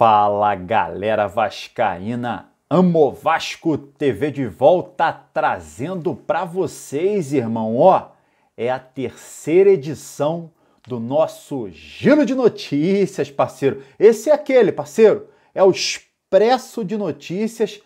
Fala galera vascaína, Amo Vasco TV de volta trazendo para vocês, irmão, ó, é a terceira edição do nosso Giro de Notícias, parceiro. Esse é aquele, parceiro, é o Expresso de Notícias,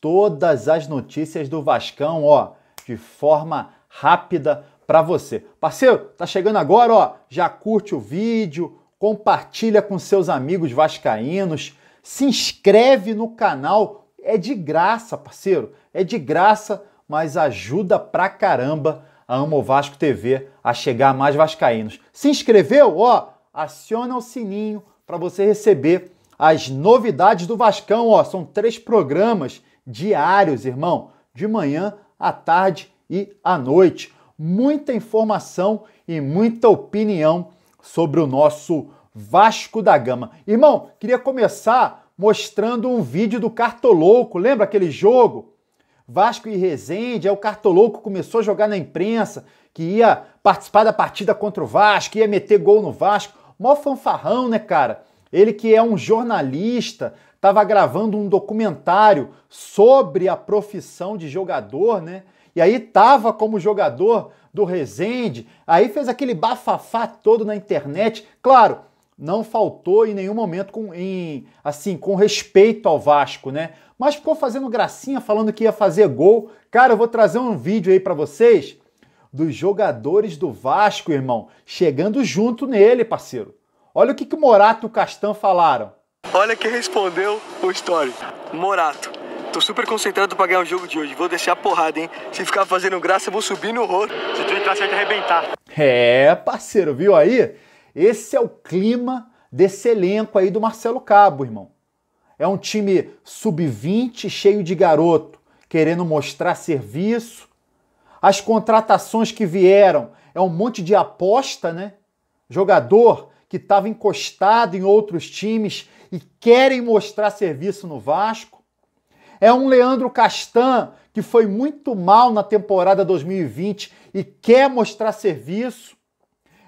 todas as notícias do Vascão, ó, de forma rápida para você. Parceiro, tá chegando agora, ó, já curte o vídeo, compartilha com seus amigos vascaínos, se inscreve no canal, é de graça, parceiro, é de graça, mas ajuda pra caramba a Amo Vasco TV a chegar a mais vascaínos. Se inscreveu? Ó, aciona o sininho para você receber as novidades do Vascão, ó, são três programas diários, irmão, de manhã, à tarde e à noite. Muita informação e muita opinião sobre o nosso Vasco da Gama. Irmão, queria começar mostrando um vídeo do Cartolouco. Lembra aquele jogo? Vasco e Resende, aí o Cartolouco começou a jogar na imprensa, que ia participar da partida contra o Vasco, ia meter gol no Vasco. Mó fanfarrão, né, cara? Ele que é um jornalista, estava gravando um documentário sobre a profissão de jogador, né? E aí tava como jogador, do Rezende, aí fez aquele bafafá todo na internet. Claro, não faltou em nenhum momento com, em, assim, com respeito ao Vasco, né? Mas ficou fazendo gracinha, falando que ia fazer gol. Cara, eu vou trazer um vídeo aí para vocês dos jogadores do Vasco, irmão, chegando junto nele, parceiro. Olha o que, que o Morato e o Castan falaram. Olha quem respondeu o story. Morato. Tô super concentrado pra ganhar o jogo de hoje. Vou descer a porrada, hein? Se ficar fazendo graça, eu vou subir no rolo. Se tu entrar, você vai te arrebentar. É, parceiro, viu aí? Esse é o clima desse elenco aí do Marcelo Cabo, irmão. É um time sub-20, cheio de garoto, querendo mostrar serviço. As contratações que vieram é um monte de aposta, né? Jogador que estava encostado em outros times e querem mostrar serviço no Vasco. É um Leandro Castan que foi muito mal na temporada 2020 e quer mostrar serviço.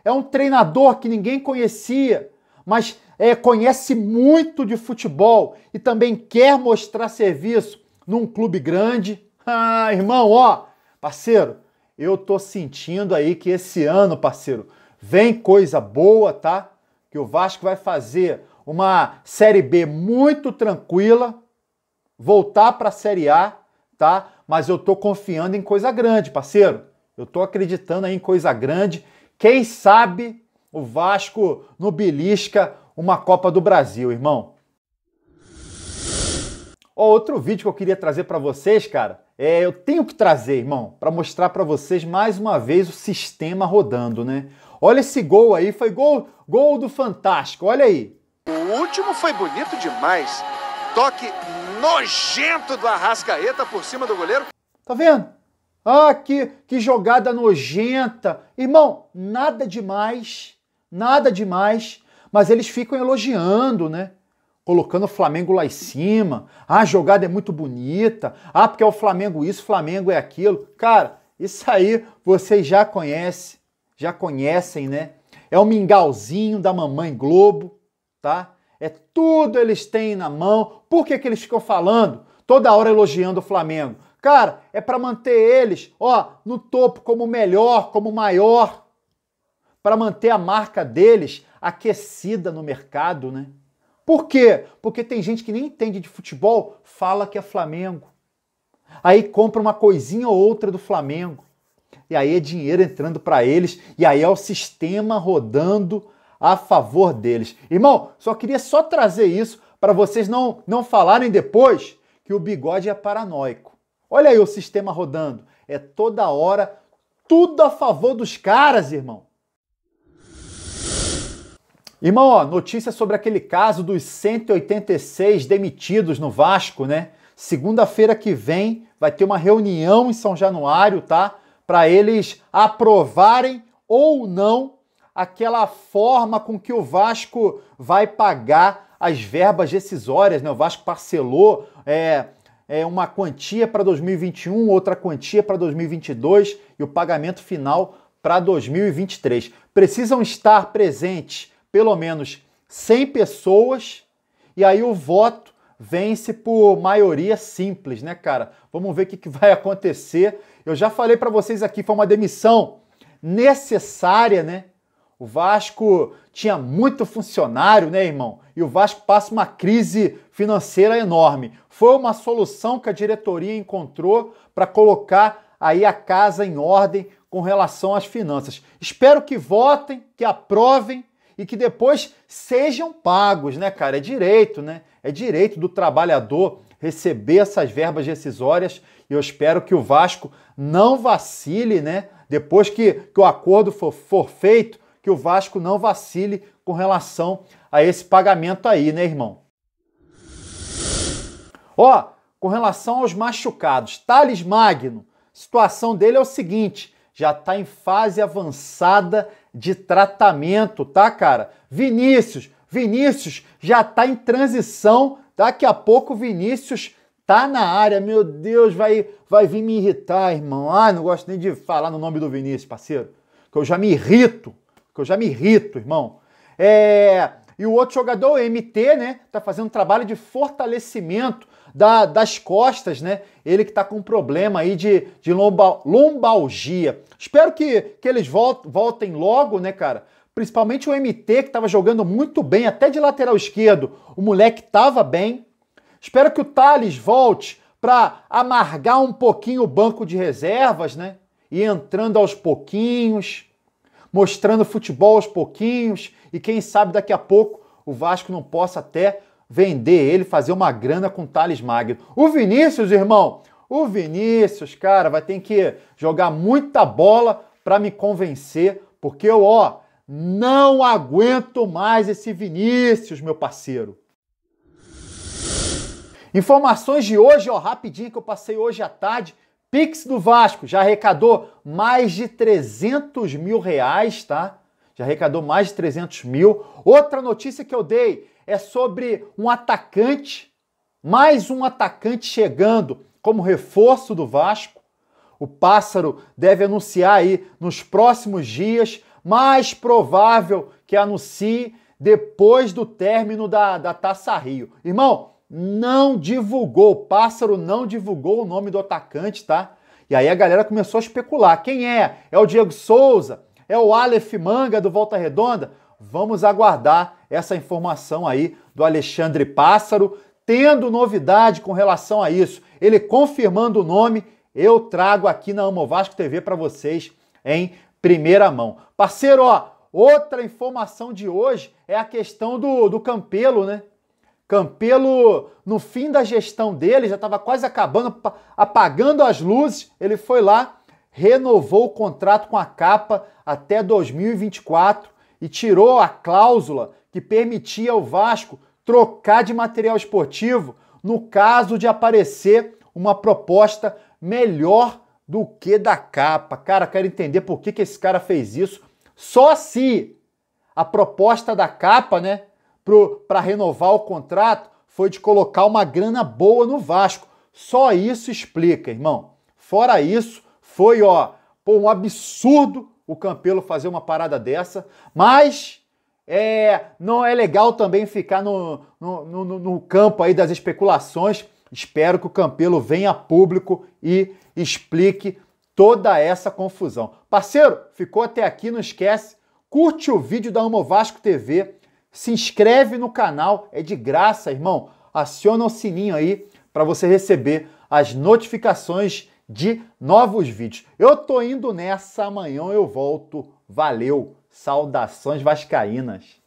É um treinador que ninguém conhecia, mas é, conhece muito de futebol e também quer mostrar serviço num clube grande. Ah, irmão, ó, parceiro, eu tô sentindo aí que esse ano, parceiro, vem coisa boa, tá? Que o Vasco vai fazer uma Série B muito tranquila, voltar para a Série A, tá? Mas eu tô confiando em coisa grande, parceiro. Eu tô acreditando aí em coisa grande. Quem sabe o Vasco no belisca uma Copa do Brasil, irmão. outro vídeo que eu queria trazer para vocês, cara, é, eu tenho que trazer, irmão, para mostrar para vocês mais uma vez o sistema rodando, né? Olha esse gol aí, foi gol, gol do Fantástico, olha aí. O último foi bonito demais. Toque nojento do Arrascaeta por cima do goleiro. Tá vendo? Ah, que, que jogada nojenta. Irmão, nada demais, nada demais, mas eles ficam elogiando, né? Colocando o Flamengo lá em cima. Ah, a jogada é muito bonita. Ah, porque é o Flamengo isso, Flamengo é aquilo. Cara, isso aí vocês já conhecem, já conhecem, né? É o mingauzinho da mamãe Globo, tá? É tudo eles têm na mão. Por que, que eles ficam falando? Toda hora elogiando o Flamengo. Cara, é para manter eles, ó, no topo como melhor, como maior, para manter a marca deles aquecida no mercado, né? Por quê? Porque tem gente que nem entende de futebol, fala que é Flamengo. Aí compra uma coisinha ou outra do Flamengo. E aí é dinheiro entrando para eles, e aí é o sistema rodando a favor deles. Irmão, só queria só trazer isso para vocês não, não falarem depois que o bigode é paranoico. Olha aí o sistema rodando. É toda hora tudo a favor dos caras, irmão. Irmão, ó, notícia sobre aquele caso dos 186 demitidos no Vasco, né? Segunda-feira que vem vai ter uma reunião em São Januário, tá? Para eles aprovarem ou não aquela forma com que o Vasco vai pagar as verbas decisórias, né? O Vasco parcelou é, é uma quantia para 2021, outra quantia para 2022 e o pagamento final para 2023. Precisam estar presentes pelo menos 100 pessoas e aí o voto vence por maioria simples, né, cara? Vamos ver o que, que vai acontecer. Eu já falei para vocês aqui, foi uma demissão necessária, né? O Vasco tinha muito funcionário, né, irmão? E o Vasco passa uma crise financeira enorme. Foi uma solução que a diretoria encontrou para colocar aí a casa em ordem com relação às finanças. Espero que votem, que aprovem e que depois sejam pagos, né, cara? É direito, né? É direito do trabalhador receber essas verbas rescisórias e eu espero que o Vasco não vacile, né? Depois que, que o acordo for, for feito, que o Vasco não vacile com relação a esse pagamento aí, né, irmão? Ó, com relação aos machucados, Thales Magno, situação dele é o seguinte, já está em fase avançada de tratamento, tá, cara? Vinícius, Vinícius já está em transição, daqui a pouco Vinícius tá na área, meu Deus, vai, vai vir me irritar, irmão. Ah, não gosto nem de falar no nome do Vinícius, parceiro, que eu já me irrito que eu já me irrito, irmão. É... E o outro jogador, o MT, né? Tá fazendo um trabalho de fortalecimento da, das costas, né? Ele que tá com problema aí de, de lomba, lombalgia. Espero que, que eles voltem logo, né, cara? Principalmente o MT, que estava jogando muito bem, até de lateral esquerdo. O moleque tava bem. Espero que o Thales volte para amargar um pouquinho o banco de reservas, né? E entrando aos pouquinhos mostrando futebol aos pouquinhos e quem sabe daqui a pouco o Vasco não possa até vender ele, fazer uma grana com o Thales Magno. O Vinícius, irmão, o Vinícius, cara, vai ter que jogar muita bola para me convencer, porque eu, ó, não aguento mais esse Vinícius, meu parceiro. Informações de hoje, ó, rapidinho que eu passei hoje à tarde. Pix do Vasco já arrecadou mais de 300 mil reais, tá? Já arrecadou mais de 300 mil. Outra notícia que eu dei é sobre um atacante, mais um atacante chegando como reforço do Vasco. O Pássaro deve anunciar aí nos próximos dias, mais provável que anuncie depois do término da, da Taça Rio. Irmão, não divulgou, o pássaro não divulgou o nome do atacante, tá? E aí a galera começou a especular. Quem é? É o Diego Souza? É o Aleph Manga do Volta Redonda? Vamos aguardar essa informação aí do Alexandre Pássaro. Tendo novidade com relação a isso, ele confirmando o nome, eu trago aqui na Amo Vasco TV para vocês em primeira mão. Parceiro, ó, outra informação de hoje é a questão do, do Campelo, né? Campelo, no fim da gestão dele, já estava quase acabando, apagando as luzes, ele foi lá, renovou o contrato com a capa até 2024 e tirou a cláusula que permitia ao Vasco trocar de material esportivo no caso de aparecer uma proposta melhor do que da capa. Cara, quero entender por que, que esse cara fez isso. Só se a proposta da capa, né, para renovar o contrato foi de colocar uma grana boa no Vasco. Só isso explica, irmão. Fora isso, foi ó, pô, um absurdo o Campelo fazer uma parada dessa, mas é, não é legal também ficar no, no, no, no campo aí das especulações. Espero que o Campelo venha a público e explique toda essa confusão. Parceiro, ficou até aqui, não esquece. Curte o vídeo da Amo Vasco TV se inscreve no canal, é de graça, irmão. Aciona o sininho aí para você receber as notificações de novos vídeos. Eu tô indo nessa, amanhã eu volto. Valeu. Saudações vascaínas.